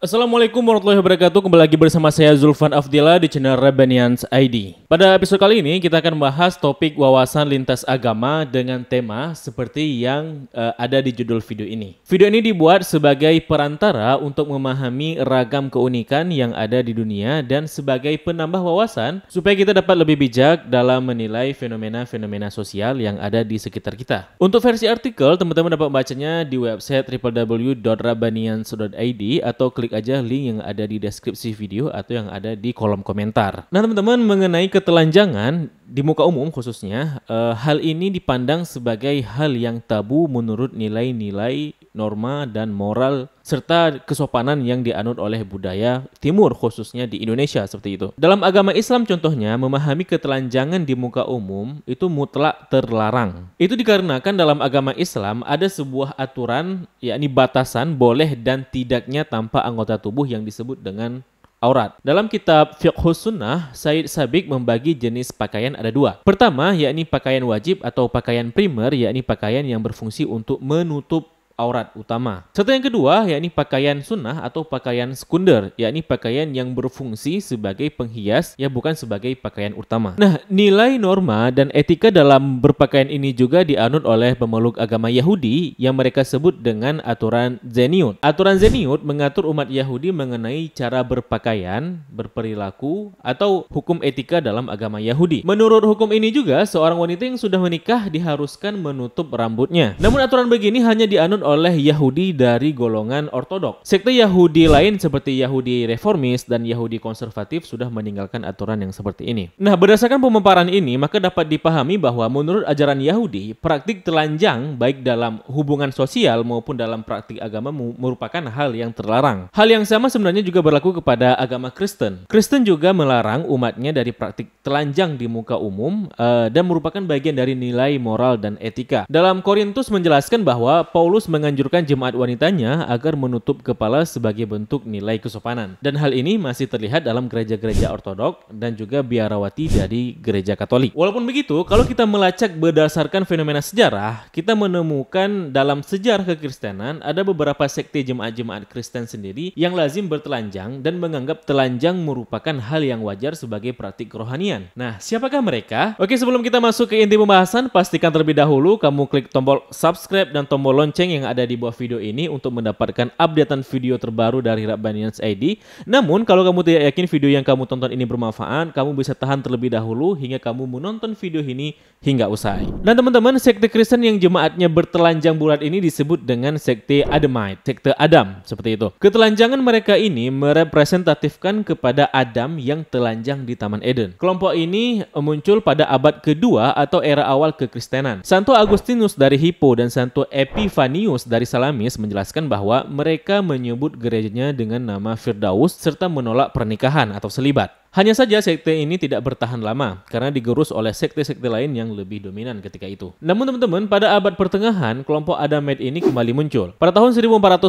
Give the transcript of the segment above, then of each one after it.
Assalamualaikum warahmatullahi wabarakatuh. Kembali lagi bersama saya Zulfan Afdila di channel Rebenians ID. Pada episode kali ini kita akan membahas topik wawasan lintas agama dengan tema seperti yang uh, ada di judul video ini. Video ini dibuat sebagai perantara untuk memahami ragam keunikan yang ada di dunia dan sebagai penambah wawasan supaya kita dapat lebih bijak dalam menilai fenomena-fenomena sosial yang ada di sekitar kita. Untuk versi artikel, teman-teman dapat membacanya di website www.rabanians.id atau klik klik aja link yang ada di deskripsi video atau yang ada di kolom komentar. Nah teman-teman mengenai ketelanjangan, di muka umum khususnya, uh, hal ini dipandang sebagai hal yang tabu menurut nilai-nilai, norma, dan moral, serta kesopanan yang dianut oleh budaya timur khususnya di Indonesia seperti itu. Dalam agama Islam contohnya, memahami ketelanjangan di muka umum itu mutlak terlarang. Itu dikarenakan dalam agama Islam ada sebuah aturan, yakni batasan boleh dan tidaknya tanpa anggota tubuh yang disebut dengan aurat. Dalam kitab Fiqh Sunnah, Said Sabik membagi jenis pakaian ada dua. Pertama, yakni pakaian wajib atau pakaian primer, yakni pakaian yang berfungsi untuk menutup aurat utama. Serta yang kedua, yakni pakaian sunnah atau pakaian sekunder, yakni pakaian yang berfungsi sebagai penghias, ya bukan sebagai pakaian utama. Nah, nilai norma dan etika dalam berpakaian ini juga dianut oleh pemeluk agama Yahudi yang mereka sebut dengan aturan Zeniut. Aturan Zeniut mengatur umat Yahudi mengenai cara berpakaian, berperilaku, atau hukum etika dalam agama Yahudi. Menurut hukum ini juga, seorang wanita yang sudah menikah diharuskan menutup rambutnya. Namun aturan begini hanya dianut oleh Yahudi dari golongan Ortodok. Sekte Yahudi lain seperti Yahudi Reformis dan Yahudi Konservatif sudah meninggalkan aturan yang seperti ini. Nah, berdasarkan pemaparan ini, maka dapat dipahami bahwa menurut ajaran Yahudi, praktik telanjang baik dalam hubungan sosial maupun dalam praktik agama merupakan hal yang terlarang. Hal yang sama sebenarnya juga berlaku kepada agama Kristen. Kristen juga melarang umatnya dari praktik telanjang di muka umum uh, dan merupakan bagian dari nilai moral dan etika. Dalam Korintus menjelaskan bahwa Paulus menganjurkan jemaat wanitanya agar menutup kepala sebagai bentuk nilai kesopanan. Dan hal ini masih terlihat dalam gereja-gereja ortodok dan juga biarawati dari gereja katolik. Walaupun begitu, kalau kita melacak berdasarkan fenomena sejarah, kita menemukan dalam sejarah kekristenan ada beberapa sekte jemaat-jemaat Kristen sendiri yang lazim bertelanjang dan menganggap telanjang merupakan hal yang wajar sebagai praktik kerohanian. Nah, siapakah mereka? Oke, sebelum kita masuk ke inti pembahasan, pastikan terlebih dahulu kamu klik tombol subscribe dan tombol lonceng yang yang ada di bawah video ini untuk mendapatkan updatean video terbaru dari Rabbanians ID. Namun, kalau kamu tidak yakin video yang kamu tonton ini bermanfaat, kamu bisa tahan terlebih dahulu hingga kamu menonton video ini hingga usai. Dan teman-teman, sekte Kristen yang jemaatnya bertelanjang bulat ini disebut dengan sekte Adamite, sekte Adam, seperti itu. Ketelanjangan mereka ini merepresentatifkan kepada Adam yang telanjang di Taman Eden. Kelompok ini eh, muncul pada abad kedua atau era awal kekristenan. Santo Agustinus dari Hippo dan Santo Epifanius Antonius dari Salamis menjelaskan bahwa mereka menyebut gerejanya dengan nama Firdaus serta menolak pernikahan atau selibat. Hanya saja sekte ini tidak bertahan lama karena digerus oleh sekte-sekte lain yang lebih dominan ketika itu. Namun teman-teman, pada abad pertengahan, kelompok Adamet ini kembali muncul. Pada tahun 1421,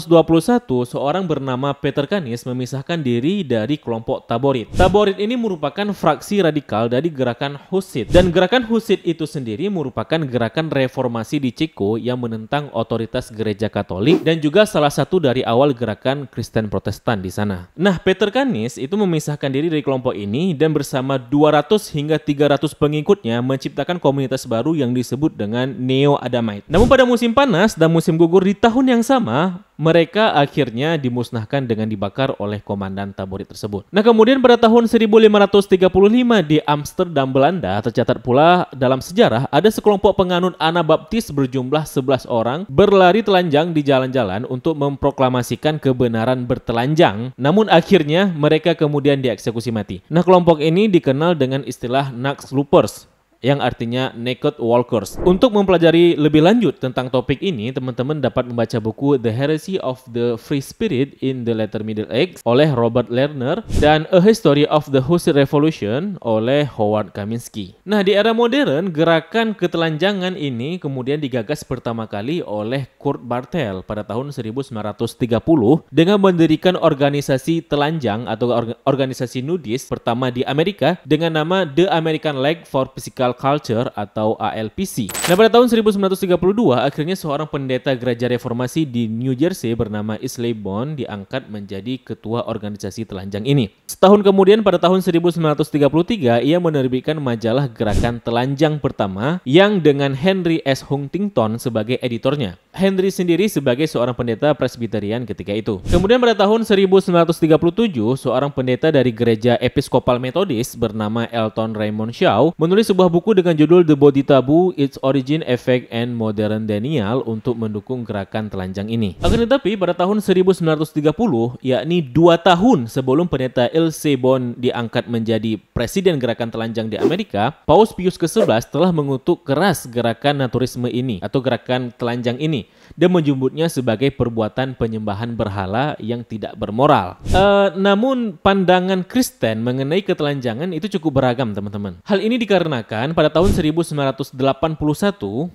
seorang bernama Peter Canis memisahkan diri dari kelompok Taborit. Taborit ini merupakan fraksi radikal dari gerakan Husid. Dan gerakan Husid itu sendiri merupakan gerakan reformasi di Ceko yang menentang otoritas gereja Katolik dan juga salah satu dari awal gerakan Kristen Protestan di sana. Nah, Peter Canis itu memisahkan diri dari kelompok kelompok ini dan bersama 200 hingga 300 pengikutnya menciptakan komunitas baru yang disebut dengan Neo Adamite. Namun pada musim panas dan musim gugur di tahun yang sama, mereka akhirnya dimusnahkan dengan dibakar oleh komandan taburi tersebut. Nah kemudian pada tahun 1535 di Amsterdam, Belanda tercatat pula dalam sejarah ada sekelompok penganut Anabaptis berjumlah 11 orang berlari telanjang di jalan-jalan untuk memproklamasikan kebenaran bertelanjang namun akhirnya mereka kemudian dieksekusi mati. Nah kelompok ini dikenal dengan istilah Naxlupers. Loopers yang artinya Naked Walkers. Untuk mempelajari lebih lanjut tentang topik ini, teman-teman dapat membaca buku The Heresy of the Free Spirit in the Later Middle Age oleh Robert Lerner dan A History of the Hussite Revolution oleh Howard Kaminsky. Nah, di era modern, gerakan ketelanjangan ini kemudian digagas pertama kali oleh Kurt Bartel pada tahun 1930 dengan mendirikan organisasi telanjang atau organisasi nudis pertama di Amerika dengan nama The American Leg for Physical Liberal Culture atau ALPC. Nah pada tahun 1932 akhirnya seorang pendeta gereja reformasi di New Jersey bernama Isley Bond diangkat menjadi ketua organisasi telanjang ini. Setahun kemudian pada tahun 1933 ia menerbitkan majalah gerakan telanjang pertama yang dengan Henry S. Huntington sebagai editornya. Henry sendiri sebagai seorang pendeta Presbyterian ketika itu. Kemudian pada tahun 1937 seorang pendeta dari gereja Episkopal Metodis bernama Elton Raymond Shaw menulis sebuah buku buku dengan judul The Body Taboo, Its Origin, Effect, and Modern Daniel untuk mendukung gerakan telanjang ini. Akan tetapi, pada tahun 1930, yakni dua tahun sebelum pendeta El Sebon diangkat menjadi presiden gerakan telanjang di Amerika, Paus Pius ke-11 telah mengutuk keras gerakan naturisme ini atau gerakan telanjang ini dan menjumbutnya sebagai perbuatan penyembahan berhala yang tidak bermoral. Uh, namun pandangan Kristen mengenai ketelanjangan itu cukup beragam teman-teman. Hal ini dikarenakan pada tahun 1981,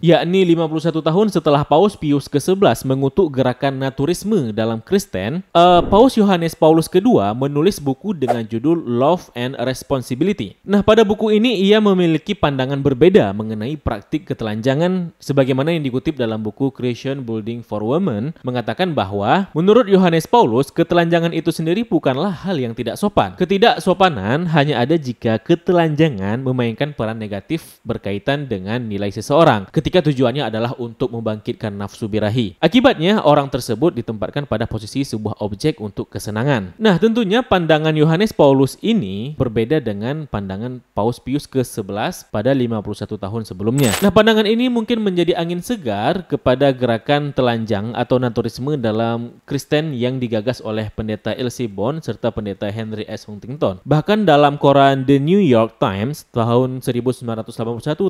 yakni 51 tahun setelah Paus Pius ke-11 mengutuk gerakan naturisme dalam Kristen, uh, Paus Yohanes Paulus II menulis buku dengan judul Love and Responsibility. Nah pada buku ini ia memiliki pandangan berbeda mengenai praktik ketelanjangan sebagaimana yang dikutip dalam buku Creation Building for Women mengatakan bahwa menurut Yohanes Paulus ketelanjangan itu sendiri bukanlah hal yang tidak sopan. Ketidaksopanan hanya ada jika ketelanjangan memainkan peran negatif berkaitan dengan nilai seseorang ketika tujuannya adalah untuk membangkitkan nafsu birahi. Akibatnya orang tersebut ditempatkan pada posisi sebuah objek untuk kesenangan. Nah, tentunya pandangan Yohanes Paulus ini berbeda dengan pandangan Paus Pius ke-11 pada 51 tahun sebelumnya. Nah, pandangan ini mungkin menjadi angin segar kepada gerakan pendidikan telanjang atau naturisme dalam Kristen yang digagas oleh pendeta Elsie Bond serta pendeta Henry S. Huntington. Bahkan dalam koran The New York Times tahun 1981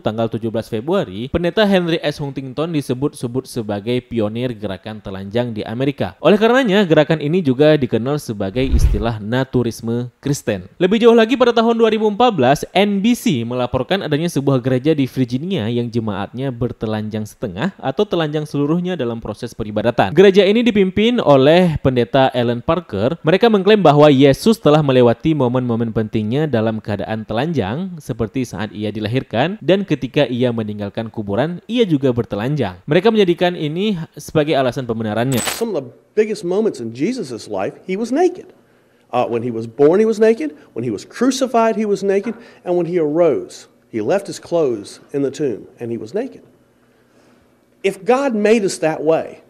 tanggal 17 Februari, pendeta Henry S. Huntington disebut-sebut sebagai pionir gerakan telanjang di Amerika. Oleh karenanya, gerakan ini juga dikenal sebagai istilah naturisme Kristen. Lebih jauh lagi pada tahun 2014, NBC melaporkan adanya sebuah gereja di Virginia yang jemaatnya bertelanjang setengah atau telanjang seluruhnya dalam proses peribadatan. Gereja ini dipimpin oleh pendeta Ellen Parker. Mereka mengklaim bahwa Yesus telah melewati momen-momen pentingnya dalam keadaan telanjang seperti saat ia dilahirkan dan ketika ia meninggalkan kuburan, ia juga bertelanjang. Mereka menjadikan ini sebagai alasan pembenarannya. Uh, when he was born, he was naked. When he was crucified, he was naked. And when he arose, he left his clothes in the tomb and he was naked. If God made us that way,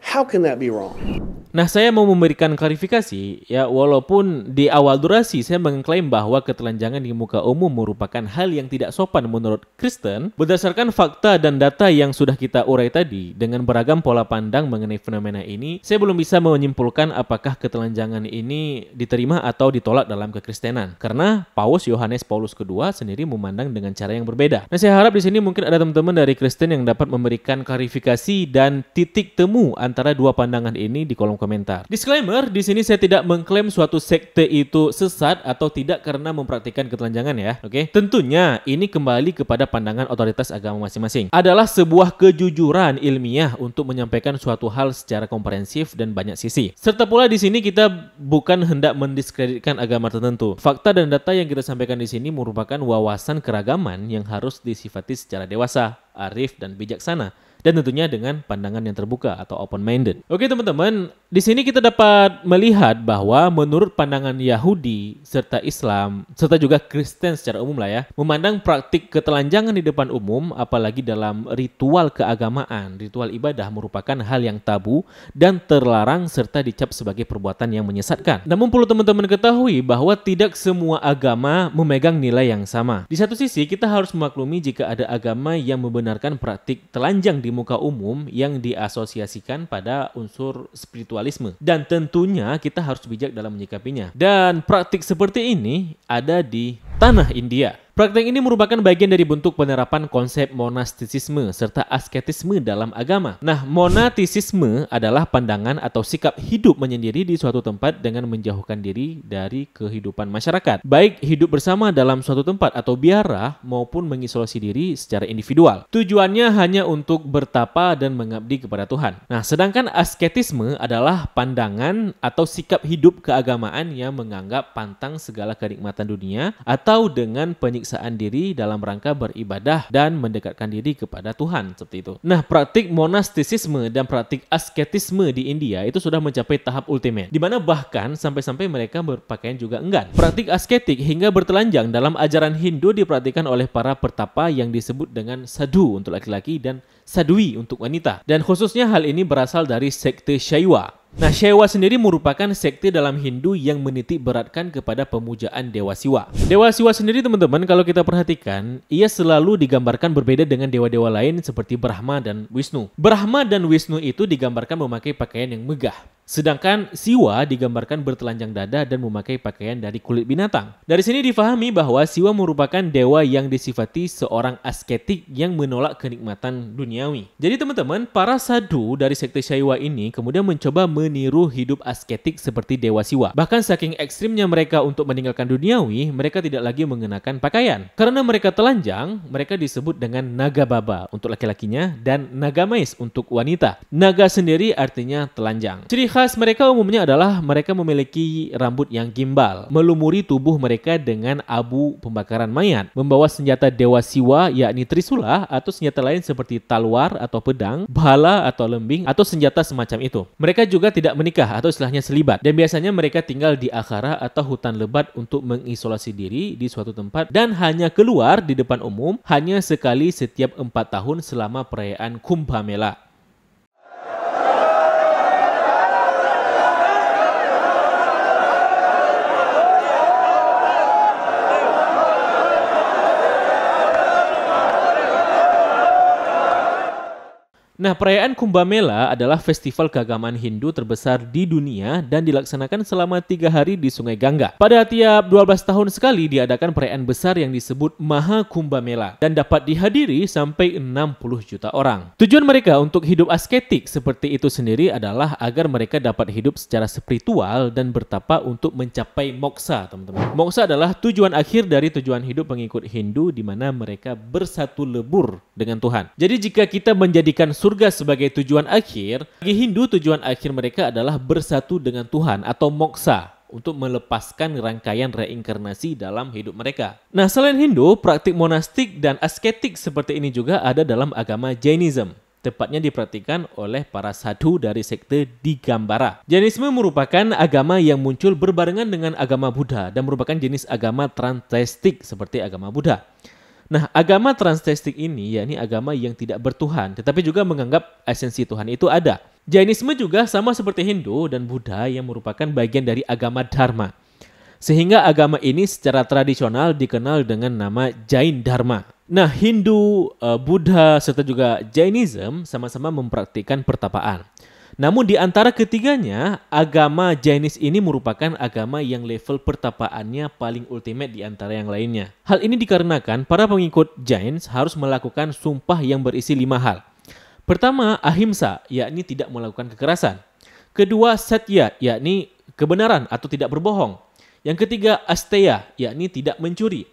how can that be wrong? Nah, saya mau memberikan klarifikasi, ya walaupun di awal durasi saya mengklaim bahwa ketelanjangan di muka umum merupakan hal yang tidak sopan menurut Kristen, berdasarkan fakta dan data yang sudah kita urai tadi, dengan beragam pola pandang mengenai fenomena ini, saya belum bisa menyimpulkan apakah ketelanjangan ini diterima atau ditolak dalam kekristenan. Karena Paus Yohanes Paulus II sendiri memandang dengan cara yang berbeda. Nah, saya harap di sini mungkin ada teman-teman dari Kristen yang dapat memberikan klarifikasi dan titik temu antara dua pandangan ini di kolom komentar. Disclaimer, di sini saya tidak mengklaim suatu sekte itu sesat atau tidak karena mempraktikkan ketelanjangan ya. Oke. Okay? Tentunya ini kembali kepada pandangan otoritas agama masing-masing. Adalah sebuah kejujuran ilmiah untuk menyampaikan suatu hal secara komprehensif dan banyak sisi. Serta pula di sini kita bukan hendak mendiskreditkan agama tertentu. Fakta dan data yang kita sampaikan di sini merupakan wawasan keragaman yang harus disifati secara dewasa, arif dan bijaksana dan tentunya dengan pandangan yang terbuka atau open minded. Oke teman-teman, di sini kita dapat melihat bahwa menurut pandangan Yahudi serta Islam serta juga Kristen secara umum lah ya, memandang praktik ketelanjangan di depan umum apalagi dalam ritual keagamaan, ritual ibadah merupakan hal yang tabu dan terlarang serta dicap sebagai perbuatan yang menyesatkan. Namun perlu teman-teman ketahui bahwa tidak semua agama memegang nilai yang sama. Di satu sisi kita harus memaklumi jika ada agama yang membenarkan praktik telanjang di muka umum yang diasosiasikan pada unsur spiritual dan tentunya kita harus bijak dalam menyikapinya. Dan praktik seperti ini ada di tanah India. Praktek ini merupakan bagian dari bentuk penerapan konsep monastisisme serta asketisme dalam agama. Nah, monastisisme adalah pandangan atau sikap hidup menyendiri di suatu tempat dengan menjauhkan diri dari kehidupan masyarakat, baik hidup bersama dalam suatu tempat atau biara maupun mengisolasi diri secara individual. Tujuannya hanya untuk bertapa dan mengabdi kepada Tuhan. Nah, sedangkan asketisme adalah pandangan atau sikap hidup keagamaan yang menganggap pantang segala kenikmatan dunia atau dengan penyik penyiksaan diri dalam rangka beribadah dan mendekatkan diri kepada Tuhan seperti itu. Nah, praktik monastisisme dan praktik asketisme di India itu sudah mencapai tahap ultimate, di mana bahkan sampai-sampai mereka berpakaian juga enggan. Praktik asketik hingga bertelanjang dalam ajaran Hindu diperhatikan oleh para pertapa yang disebut dengan sadhu untuk laki-laki dan sadui untuk wanita. Dan khususnya hal ini berasal dari sekte Shaiwa Nah, Shewa sendiri merupakan sekte dalam Hindu yang menitik beratkan kepada pemujaan Dewa Siwa. Dewa Siwa sendiri teman-teman kalau kita perhatikan, ia selalu digambarkan berbeda dengan dewa-dewa lain seperti Brahma dan Wisnu. Brahma dan Wisnu itu digambarkan memakai pakaian yang megah. Sedangkan Siwa digambarkan bertelanjang dada dan memakai pakaian dari kulit binatang. Dari sini difahami bahwa Siwa merupakan dewa yang disifati seorang asketik yang menolak kenikmatan duniawi. Jadi teman-teman, para sadhu dari sekte Shaiwa ini kemudian mencoba men meniru hidup asketik seperti dewa siwa. Bahkan saking ekstrimnya mereka untuk meninggalkan duniawi, mereka tidak lagi mengenakan pakaian. Karena mereka telanjang, mereka disebut dengan naga baba untuk laki-lakinya dan naga mais untuk wanita. Naga sendiri artinya telanjang. Ciri khas mereka umumnya adalah mereka memiliki rambut yang gimbal, melumuri tubuh mereka dengan abu pembakaran mayat, membawa senjata dewa siwa yakni trisula atau senjata lain seperti talwar atau pedang, bala atau lembing atau senjata semacam itu. Mereka juga tidak menikah atau istilahnya selibat dan biasanya mereka tinggal di akhara atau hutan lebat untuk mengisolasi diri di suatu tempat dan hanya keluar di depan umum hanya sekali setiap empat tahun selama perayaan Kumbh Nah, perayaan Kumbh Mela adalah festival keagamaan Hindu terbesar di dunia dan dilaksanakan selama tiga hari di Sungai Gangga. Pada tiap 12 tahun sekali diadakan perayaan besar yang disebut Maha Kumbh Mela dan dapat dihadiri sampai 60 juta orang. Tujuan mereka untuk hidup asketik seperti itu sendiri adalah agar mereka dapat hidup secara spiritual dan bertapa untuk mencapai moksa, teman-teman. Moksa adalah tujuan akhir dari tujuan hidup pengikut Hindu di mana mereka bersatu lebur dengan Tuhan. Jadi jika kita menjadikan surga surga sebagai tujuan akhir, bagi Hindu tujuan akhir mereka adalah bersatu dengan Tuhan atau moksa untuk melepaskan rangkaian reinkarnasi dalam hidup mereka. Nah, selain Hindu, praktik monastik dan asketik seperti ini juga ada dalam agama Jainism tepatnya diperhatikan oleh para sadhu dari sekte Digambara. Jainisme merupakan agama yang muncul berbarengan dengan agama Buddha dan merupakan jenis agama transestik seperti agama Buddha. Nah, agama transtheistik ini yakni agama yang tidak bertuhan, tetapi juga menganggap esensi Tuhan itu ada. Jainisme juga sama seperti Hindu dan Buddha yang merupakan bagian dari agama Dharma. Sehingga agama ini secara tradisional dikenal dengan nama Jain Dharma. Nah, Hindu, eh, Buddha, serta juga Jainism sama-sama mempraktikkan pertapaan. Namun di antara ketiganya, agama Jainis ini merupakan agama yang level pertapaannya paling ultimate di antara yang lainnya. Hal ini dikarenakan para pengikut Jains harus melakukan sumpah yang berisi lima hal. Pertama, ahimsa, yakni tidak melakukan kekerasan. Kedua, satya, yakni kebenaran atau tidak berbohong. Yang ketiga, asteya, yakni tidak mencuri.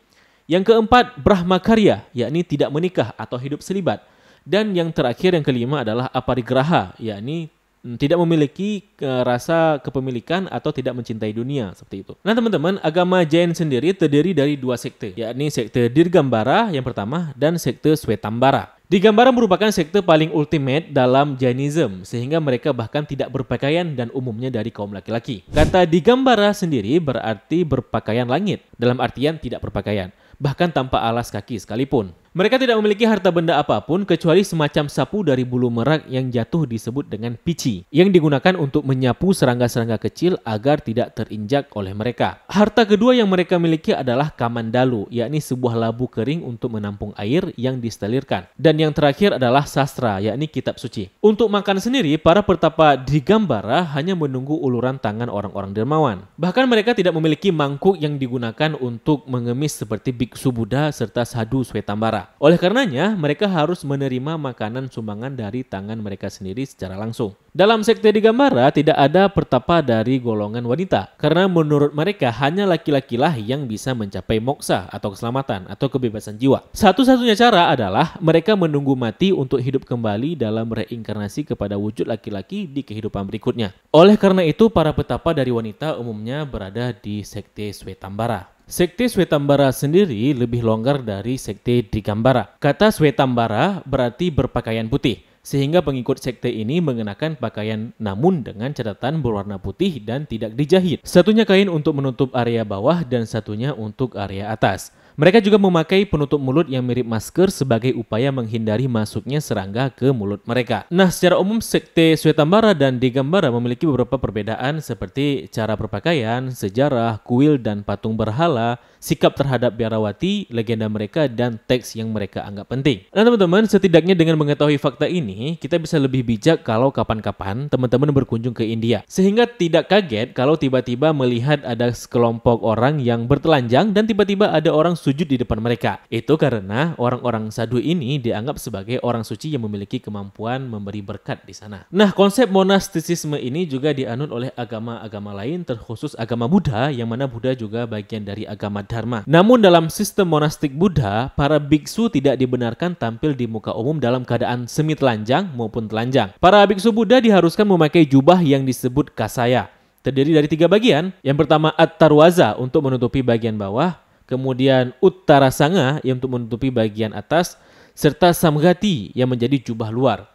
Yang keempat, brahmakarya, yakni tidak menikah atau hidup selibat. Dan yang terakhir yang kelima adalah aparigraha, yakni Hmm, tidak memiliki eh, rasa kepemilikan atau tidak mencintai dunia seperti itu. Nah teman-teman, agama Jain sendiri terdiri dari dua sekte, yakni sekte Dirgambara yang pertama dan sekte Swetambara. Digambara merupakan sekte paling ultimate dalam Jainism, sehingga mereka bahkan tidak berpakaian dan umumnya dari kaum laki-laki. Kata Digambara sendiri berarti berpakaian langit, dalam artian tidak berpakaian, bahkan tanpa alas kaki sekalipun. Mereka tidak memiliki harta benda apapun kecuali semacam sapu dari bulu merak yang jatuh disebut dengan pici, yang digunakan untuk menyapu serangga-serangga kecil agar tidak terinjak oleh mereka. Harta kedua yang mereka miliki adalah kamandalu, yakni sebuah labu kering untuk menampung air yang distelirkan Dan yang terakhir adalah sastra, yakni kitab suci. Untuk makan sendiri, para pertapa di Gambara hanya menunggu uluran tangan orang-orang dermawan. Bahkan mereka tidak memiliki mangkuk yang digunakan untuk mengemis seperti biksu Buddha serta sadhu Swetambara. Oleh karenanya, mereka harus menerima makanan sumbangan dari tangan mereka sendiri secara langsung. Dalam sekte di Gambara tidak ada pertapa dari golongan wanita karena menurut mereka hanya laki-lakilah yang bisa mencapai moksa atau keselamatan atau kebebasan jiwa. Satu-satunya cara adalah mereka menunggu mati untuk hidup kembali dalam reinkarnasi kepada wujud laki-laki di kehidupan berikutnya. Oleh karena itu, para petapa dari wanita umumnya berada di sekte Swetambara. Sekte Swetambara sendiri lebih longgar dari Sekte Digambara. Kata Swetambara berarti berpakaian putih, sehingga pengikut sekte ini mengenakan pakaian namun dengan catatan berwarna putih dan tidak dijahit. Satunya kain untuk menutup area bawah dan satunya untuk area atas. Mereka juga memakai penutup mulut yang mirip masker sebagai upaya menghindari masuknya serangga ke mulut mereka. Nah, secara umum sekte Swetambara dan Digambara memiliki beberapa perbedaan seperti cara berpakaian, sejarah, kuil dan patung berhala, sikap terhadap biarawati, legenda mereka dan teks yang mereka anggap penting. Nah, teman-teman, setidaknya dengan mengetahui fakta ini, kita bisa lebih bijak kalau kapan-kapan teman-teman berkunjung ke India. Sehingga tidak kaget kalau tiba-tiba melihat ada sekelompok orang yang bertelanjang dan tiba-tiba ada orang sujud di depan mereka. Itu karena orang-orang sadhu ini dianggap sebagai orang suci yang memiliki kemampuan memberi berkat di sana. Nah, konsep monastisisme ini juga dianut oleh agama-agama lain terkhusus agama Buddha yang mana Buddha juga bagian dari agama Dharma. Namun dalam sistem monastik Buddha, para biksu tidak dibenarkan tampil di muka umum dalam keadaan semi telanjang maupun telanjang. Para biksu Buddha diharuskan memakai jubah yang disebut kasaya terdiri dari tiga bagian. Yang pertama at-tarwaza untuk menutupi bagian bawah, kemudian utara sanga yang untuk menutupi bagian atas, serta samgati yang menjadi jubah luar.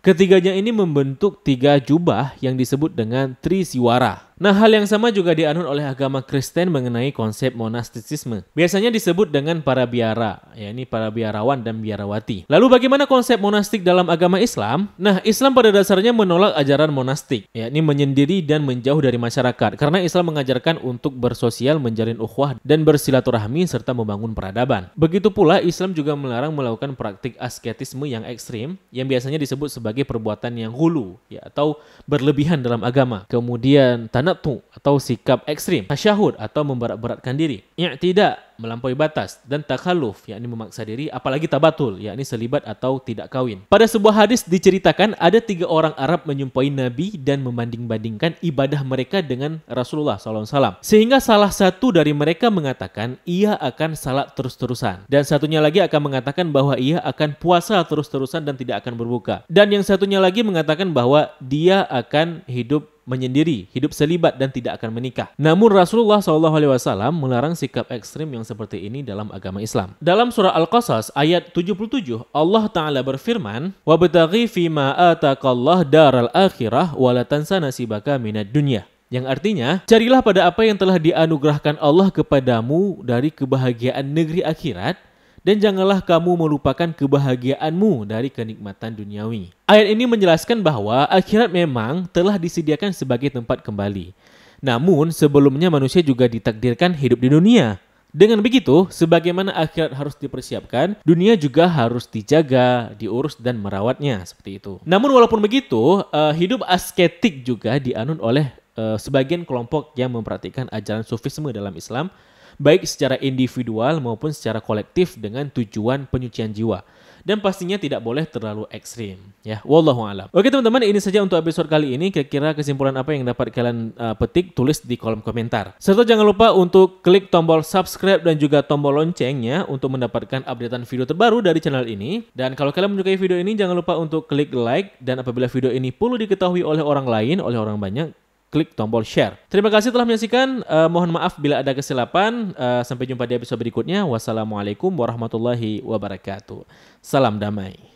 Ketiganya ini membentuk tiga jubah yang disebut dengan trisiwara. Nah, hal yang sama juga dianut oleh agama Kristen mengenai konsep monastisisme. Biasanya disebut dengan para biara, yakni para biarawan dan biarawati. Lalu bagaimana konsep monastik dalam agama Islam? Nah, Islam pada dasarnya menolak ajaran monastik, yakni menyendiri dan menjauh dari masyarakat karena Islam mengajarkan untuk bersosial, menjalin ukhuwah dan bersilaturahmi serta membangun peradaban. Begitu pula Islam juga melarang melakukan praktik asketisme yang ekstrim yang biasanya disebut sebagai perbuatan yang hulu ya atau berlebihan dalam agama. Kemudian tanah atau sikap ekstrim, tasyahud atau memberat-beratkan diri, tidak melampaui batas dan takhaluf yakni memaksa diri apalagi tabatul yakni selibat atau tidak kawin. Pada sebuah hadis diceritakan ada tiga orang Arab menyumpai Nabi dan membanding-bandingkan ibadah mereka dengan Rasulullah SAW. Sehingga salah satu dari mereka mengatakan ia akan salat terus-terusan dan satunya lagi akan mengatakan bahwa ia akan puasa terus-terusan dan tidak akan berbuka. Dan yang satunya lagi mengatakan bahwa dia akan hidup menyendiri, hidup selibat dan tidak akan menikah. Namun Rasulullah SAW melarang sikap ekstrim yang seperti ini dalam agama Islam. Dalam surah Al-Qasas ayat 77, Allah Ta'ala berfirman, fi ma'atakallah atakallah al akhirah walatansa nasibaka minat dunya yang artinya carilah pada apa yang telah dianugerahkan Allah kepadamu dari kebahagiaan negeri akhirat dan janganlah kamu melupakan kebahagiaanmu dari kenikmatan duniawi. Ayat ini menjelaskan bahwa akhirat memang telah disediakan sebagai tempat kembali. Namun sebelumnya manusia juga ditakdirkan hidup di dunia. Dengan begitu, sebagaimana akhirat harus dipersiapkan, dunia juga harus dijaga, diurus, dan merawatnya seperti itu. Namun walaupun begitu, eh, hidup asketik juga dianut oleh eh, sebagian kelompok yang memperhatikan ajaran sufisme dalam Islam, baik secara individual maupun secara kolektif dengan tujuan penyucian jiwa dan pastinya tidak boleh terlalu ekstrim ya wallahu alam oke teman-teman ini saja untuk episode kali ini kira-kira kesimpulan apa yang dapat kalian uh, petik tulis di kolom komentar serta jangan lupa untuk klik tombol subscribe dan juga tombol loncengnya untuk mendapatkan updatean video terbaru dari channel ini dan kalau kalian menyukai video ini jangan lupa untuk klik like dan apabila video ini perlu diketahui oleh orang lain oleh orang banyak klik tombol share. Terima kasih telah menyaksikan. Uh, mohon maaf bila ada kesilapan. Uh, sampai jumpa di episode berikutnya. Wassalamualaikum warahmatullahi wabarakatuh. Salam damai.